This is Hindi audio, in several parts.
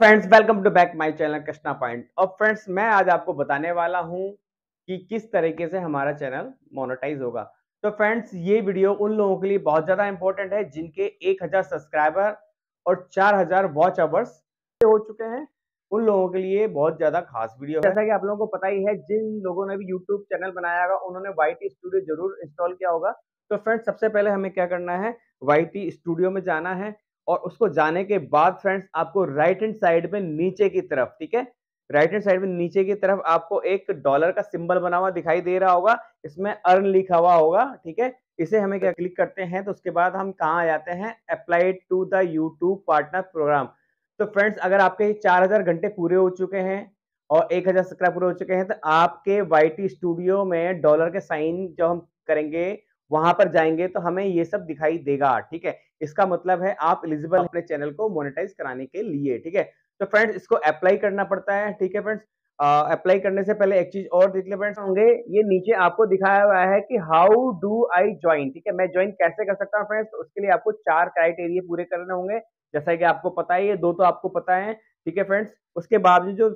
friends welcome to back my channel Krishna point और फ्रेंड्स मैं आज आपको बताने वाला हूं कि किस तरीके से हमारा चैनल मोनेटाइज होगा तो फ्रेंड्स ये वीडियो उन लोगों के लिए बहुत ज़्यादा इंपॉर्टेंट है जिनके 1000 सब्सक्राइबर और 4000 वॉच आवर्स हो चुके हैं उन लोगों के लिए बहुत ज़्यादा खास वीडियो जैसा कि आप लोगों को पता ही है जिन लोगों ने भी यूट्यूब चैनल बनाया होगा उन्होंने वाई स्टूडियो जरूर इंस्टॉल किया होगा तो फ्रेंड्स सबसे पहले हमें क्या करना है वाई स्टूडियो में जाना है और उसको जाने के बाद फ्रेंड्स आपको राइट हैंड साइड में नीचे की तरफ ठीक है राइट हैंड साइड में नीचे की तरफ आपको एक डॉलर का सिंबल बना हुआ दिखाई दे रहा होगा इसमें अर्न लिखा हुआ होगा ठीक है इसे हमें क्या क्लिक करते हैं तो उसके बाद हम कहाँ जाते हैं apply to the YouTube partner program तो फ्रेंड्स अगर आपके चार हजार घंटे पूरे हो चुके हैं और एक हजार सब्सक्राइब पूरे हो चुके हैं तो आपके वाई स्टूडियो में डॉलर के साइन जो हम करेंगे वहां पर जाएंगे तो हमें ये सब दिखाई देगा ठीक है इसका मतलब है आप एलिजिबल अपने चैनल को मोनेटाइज कराने के लिए ठीक है तो फ्रेंड्स इसको अप्लाई करना पड़ता है ठीक है फ्रेंड्स अप्लाई करने से पहले एक चीज और देख ले फ्रेंड्स होंगे ये नीचे आपको दिखाया हुआ है कि हाउ डू आई ज्वाइन ठीक है मैं ज्वाइन कैसे कर सकता हूँ फ्रेंड्स तो उसके लिए आपको चार क्राइटेरिया पूरे करने होंगे जैसा कि आपको पता है ये दो तो आपको पता है ठीक है फ्रेंड्स उसके बाद जो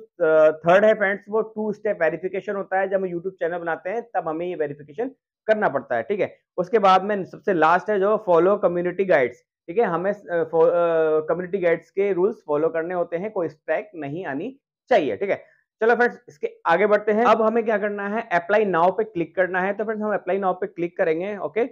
थर्ड है फ्रेंड्स वो टू स्टेप वेरिफिकेशन होता है जब हम यूट्यूब चैनल बनाते हैं तब हमें ये वेरिफिकेशन करना पड़ता है ठीक है उसके बाद में सबसे लास्ट है जो फॉलो कम्युनिटी गाइड्स ठीक है हमें कम्युनिटी गाइड्स के रूल्स फॉलो करने होते हैं कोई स्ट्राइक नहीं आनी चाहिए ठीक है चलो फ्रेंड्स इसके आगे बढ़ते हैं अब हमें क्या करना है अप्लाई नाउ पे क्लिक करना है तो फ्रेंड्स हम अप्लाई नाउ पे क्लिक करेंगे ओके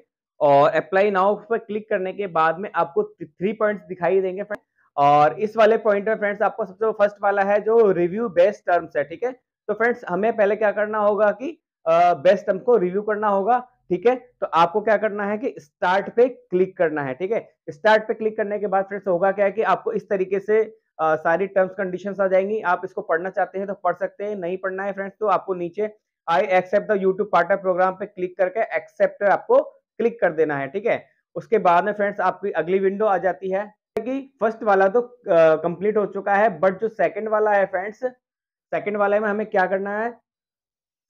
और अप्लाई नाउ पे क्लिक करने के बाद में आपको थ्री पॉइंट्स दिखाई देंगे फ्रेंड्स और इस वाले पॉइंट में फ्रेंड्स आपको सबसे फर्स्ट वाला है जो रिव्यू बेस्ड टर्म्स है ठीक है तो फ्रेंड्स हमें पहले क्या करना होगा कि बेस्ट हमको रिव्यू करना होगा ठीक है तो आपको क्या करना है कि स्टार्ट पे क्लिक करना है ठीक है स्टार्ट पे क्लिक करने के बाद फ्रेंड्स होगा क्या है कि आपको इस तरीके से आ, सारी टर्म्स कंडीशंस आ जाएंगी आप इसको पढ़ना चाहते हैं तो पढ़ सकते हैं नहीं पढ़ना है फ्रेंड्स तो आपको नीचे I accept the YouTube partner program पे क्लिक करके एक्सेप्ट आपको क्लिक कर देना है ठीक है उसके बाद में फ्रेंड्स आपकी अगली विंडो आ जाती है कि फर्स्ट वाला तो कंप्लीट हो चुका है बट जो सेकंड वाला है फ्रेंड्स सेकंड वाले में हमें क्या करना है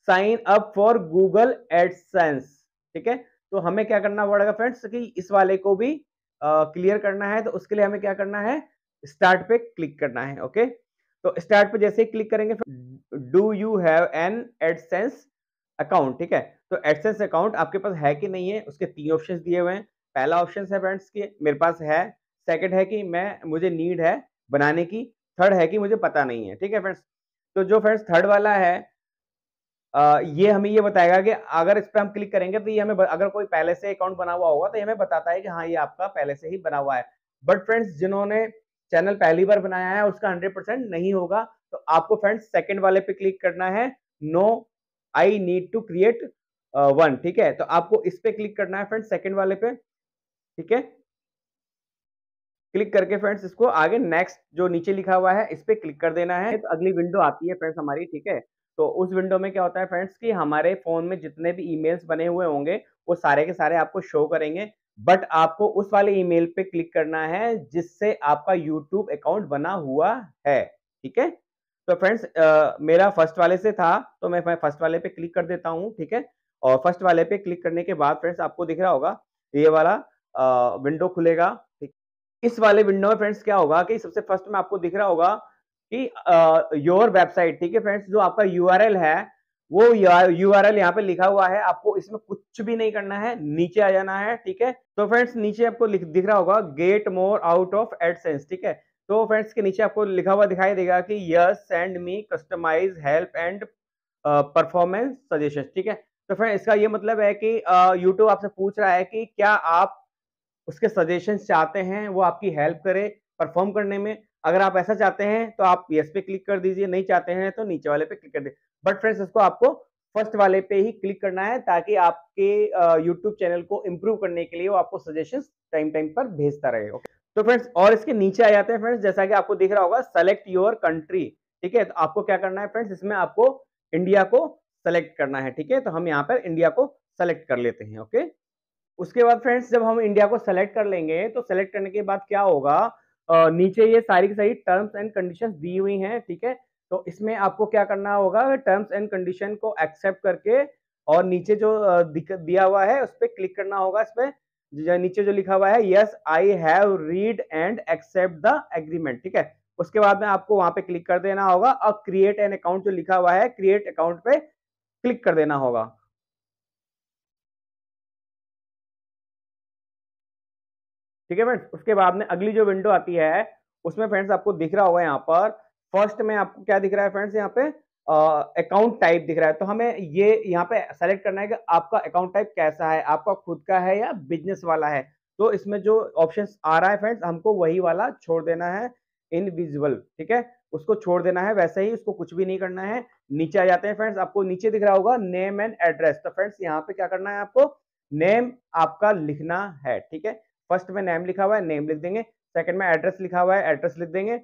sign up for Google AdSense ठीक है तो हमें क्या करना पड़ेगा फ्रेंड्स कि इस वाले को भी क्लियर uh, करना है तो उसके लिए हमें क्या करना है स्टार्ट पे क्लिक करना है ओके तो स्टार्ट पे जैसे ही क्लिक करेंगे do you have an AdSense account ठीक है तो एडसेंस अकाउंट आपके पास है कि नहीं है उसके तीन ऑप्शन दिए हुए हैं पहला ऑप्शन है फ्रेंड्स की मेरे पास है सेकेंड है कि मैं मुझे नीड है बनाने की थर्ड है कि मुझे पता नहीं है ठीक है फ्रेंड्स तो जो फ्रेंड्स थर्ड वाला है ये हमें ये बताएगा कि अगर इस पर हम क्लिक करेंगे तो ये हमें अगर कोई पहले से अकाउंट बना हुआ होगा तो ये हमें बताता है कि हाँ ये आपका पहले से ही बना हुआ है बट फ्रेंड्स जिन्होंने चैनल पहली बार बनाया है उसका हंड्रेड परसेंट नहीं होगा तो आपको फ्रेंड्स सेकेंड वाले पे क्लिक करना है no I need to create one ठीक है तो आपको इस पे क्लिक करना है फ्रेंड्स सेकेंड वाले पे ठीक है क्लिक करके फ्रेंड्स इसको आगे नेक्स्ट जो नीचे लिखा हुआ है इस पे क्लिक कर देना है तो अगली विंडो आती है फ्रेंड्स हमारी ठीक है तो उस विंडो में क्या होता है फ्रेंड्स कि हमारे फ़ोन में जितने भी ईमेल्स बने हुए होंगे वो सारे के सारे आपको शो करेंगे बट आपको उस वाले ईमेल पे क्लिक करना है जिससे आपका यूट्यूब अकाउंट बना हुआ है ठीक है तो फ्रेंड्स मेरा फर्स्ट वाले से था तो मैं फर्स्ट वाले पे क्लिक कर देता हूँ ठीक है और फर्स्ट वाले पे क्लिक करने के बाद फ्रेंड्स आपको दिख रहा होगा ये वाला आ, विंडो खुलेगा इस वाले विंडो में फ्रेंड्स क्या होगा कि सबसे फर्स्ट में आपको दिख रहा होगा कि योर वेबसाइट ठीक है फ्रेंड्स जो आपका यू है वो यू आर एल यहाँ पे लिखा हुआ है आपको इसमें कुछ भी नहीं करना है नीचे आ जाना है ठीक है तो फ्रेंड्स नीचे आपको दिख रहा होगा get more out of AdSense ठीक है तो फ्रेंड्स के नीचे आपको लिखा हुआ दिखाई देगा कि yes send me customize help and performance suggestion ठीक है तो फ्रेंड इसका ये मतलब है कि यूट्यूब आपसे पूछ रहा है कि क्या आप उसके सजेशन चाहते हैं वो आपकी हेल्प करे परफॉर्म करने में अगर आप ऐसा चाहते हैं तो आप यस पे क्लिक कर दीजिए नहीं चाहते हैं तो नीचे वाले पे क्लिक कर दीजिए बट फ्रेंड्स इसको आपको फर्स्ट वाले पे ही क्लिक करना है ताकि आपके यूट्यूब चैनल को इम्प्रूव करने के लिए वो आपको सजेशन टाइम टाइम पर भेजता रहे ओके तो फ्रेंड्स और इसके नीचे आ जाते हैं फ्रेंड्स जैसा कि आपको दिख रहा होगा सेलेक्ट योर कंट्री ठीक है तो आपको क्या करना है फ्रेंड्स इसमें आपको इंडिया को सेलेक्ट करना है ठीक है तो हम यहाँ पर इंडिया को सेलेक्ट कर लेते हैं ओके उसके बाद फ्रेंड्स जब हम इंडिया को सेलेक्ट कर लेंगे तो सेलेक्ट करने के बाद क्या होगा नीचे ये सारी की सारी टर्म्स एंड कंडीशंस दी हुई हैं ठीक है तो इसमें आपको क्या करना होगा टर्म्स एंड कंडीशन को एक्सेप्ट करके और नीचे जो दिया हुआ है उस पर क्लिक करना होगा इस पर नीचे जो लिखा हुआ है yes I have read and accept the agreement ठीक है उसके बाद में आपको वहां पे क्लिक कर देना होगा और क्रिएट एन अकाउंट जो लिखा हुआ है क्रिएट अकाउंट पे क्लिक कर देना होगा ठीक है फ्रेंड्स उसके बाद में अगली जो विंडो आती है उसमें फ्रेंड्स आपको दिख रहा होगा यहाँ पर फर्स्ट में आपको क्या दिख रहा है फ्रेंड्स यहाँ पे अकाउंट टाइप दिख रहा है तो हमें ये यहाँ पे सेलेक्ट करना है कि आपका अकाउंट टाइप कैसा है आपका खुद का है या बिजनेस वाला है तो इसमें जो ऑप्शन आ रहा है फ्रेंड्स हमको वही वाला छोड़ देना है इनविजिबल ठीक है उसको छोड़ देना है वैसे ही उसको कुछ भी नहीं करना है नीचे आ जाते हैं फ्रेंड्स आपको नीचे दिख रहा होगा नेम एंड एड्रेस तो फ्रेंड्स यहाँ पे क्या करना है आपको नेम आपका लिखना है ठीक है फर्स्ट में नेम लिखा हुआ है नेम लिख देंगे सेकंड में एड्रेस लिखा हुआ है एड्रेस लिख देंगे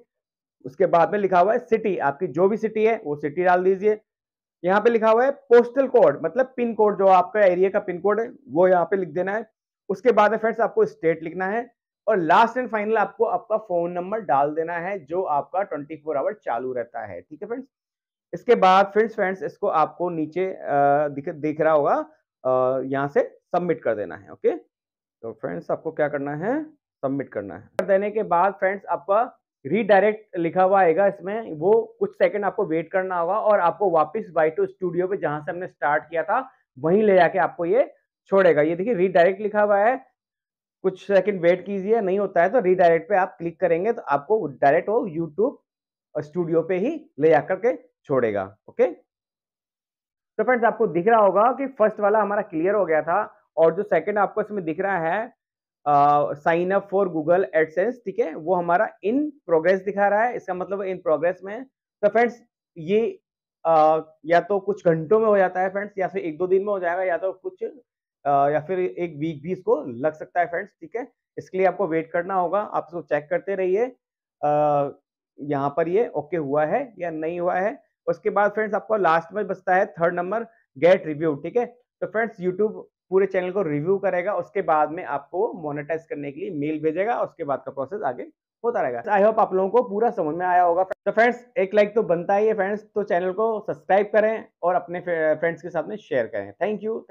उसके बाद में लिखा हुआ है सिटी आपकी जो भी सिटी है वो सिटी डाल दीजिए यहाँ पे लिखा हुआ है पोस्टल कोड मतलब पिन कोड जो आपका एरिया का पिन कोड है वो यहाँ पे लिख देना है उसके बाद में फ्रेंड्स आपको स्टेट लिखना है और लास्ट एंड फाइनल आपको आपका फोन नंबर डाल देना है जो आपका ट्वेंटी फोर आवर चालू रहता है ठीक है फ्रेंड्स इसके बाद फ्रेंड्स फ्रेंड्स इसको आपको नीचे दिख दिख रहा होगा यहाँ से सबमिट कर देना है ओके तो फ्रेंड्स आपको क्या करना है सबमिट करना है देने के बाद फ्रेंड्स आपका रीडायरेक्ट लिखा हुआ आएगा इसमें वो कुछ सेकंड आपको वेट करना होगा और आपको वापस वाई टू स्टूडियो पे जहां से हमने स्टार्ट किया था वहीं ले जाके आपको ये छोड़ेगा ये देखिए रीडायरेक्ट लिखा हुआ है कुछ सेकंड वेट कीजिए नहीं होता है तो रीडायरेक्ट पे आप क्लिक करेंगे तो आपको डायरेक्ट वो यूट्यूब स्टूडियो पे ही ले जाकर के छोड़ेगा ओके तो फ्रेंड्स आपको दिख रहा होगा कि फर्स्ट वाला हमारा क्लियर हो गया था और जो सेकंड आपको इसमें दिख रहा है sign up for Google AdSense ठीक है वो हमारा इन प्रोग्रेस दिखा रहा है इसका मतलब इन प्रोग्रेस में तो फ्रेंड्स ये आ, या तो कुछ घंटों में हो जाता है फ्रेंड्स या फिर एक दो दिन में हो जाएगा या तो कुछ आ, या फिर एक वीक भी इसको लग सकता है फ्रेंड्स ठीक है इसके लिए आपको वेट करना होगा आप इसको चेक करते रहिए यहाँ पर ये ओके हुआ है या नहीं हुआ है उसके बाद फ्रेंड्स आपको लास्ट में बचता है थर्ड नंबर गेट रिव्यू ठीक है तो फ्रेंड्स यूट्यूब पूरे चैनल को रिव्यू करेगा उसके बाद में आपको मोनिटाइज करने के लिए मेल भेजेगा उसके बाद का प्रोसेस आगे होता रहेगा आई होप आप लोगों को पूरा समझ में आया होगा तो फ्रेंड्स एक लाइक तो बनता ही है फ्रेंड्स तो चैनल को सब्सक्राइब करें और अपने फ्रेंड्स के साथ में शेयर करें थैंक यू